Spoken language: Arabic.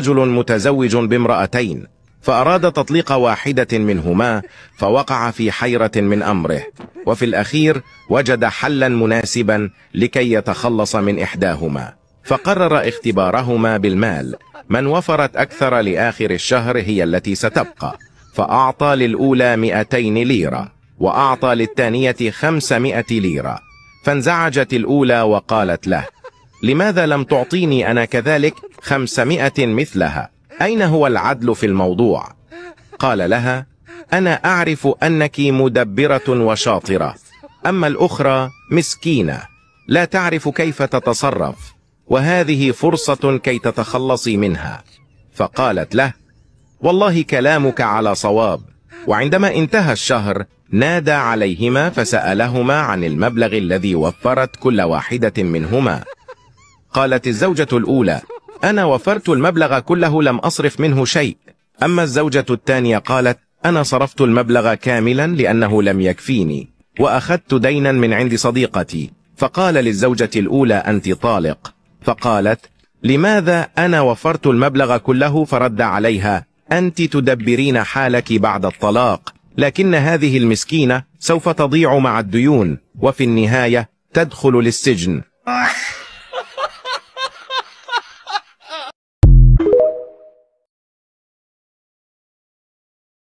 رجل متزوج بامرأتين فأراد تطليق واحدة منهما فوقع في حيرة من أمره وفي الأخير وجد حلا مناسبا لكي يتخلص من إحداهما فقرر اختبارهما بالمال من وفرت أكثر لآخر الشهر هي التي ستبقى فأعطى للأولى 200 ليرة وأعطى للثانية 500 ليرة فانزعجت الأولى وقالت له لماذا لم تعطيني أنا كذلك خمسمائة مثلها؟ أين هو العدل في الموضوع؟ قال لها أنا أعرف أنك مدبرة وشاطرة أما الأخرى مسكينة لا تعرف كيف تتصرف وهذه فرصة كي تتخلصي منها فقالت له والله كلامك على صواب وعندما انتهى الشهر نادى عليهما فسألهما عن المبلغ الذي وفرت كل واحدة منهما قالت الزوجة الأولى أنا وفرت المبلغ كله لم أصرف منه شيء أما الزوجة الثانية قالت أنا صرفت المبلغ كاملا لأنه لم يكفيني وأخذت دينا من عند صديقتي فقال للزوجة الأولى أنت طالق فقالت لماذا أنا وفرت المبلغ كله فرد عليها أنت تدبرين حالك بعد الطلاق لكن هذه المسكينة سوف تضيع مع الديون وفي النهاية تدخل للسجن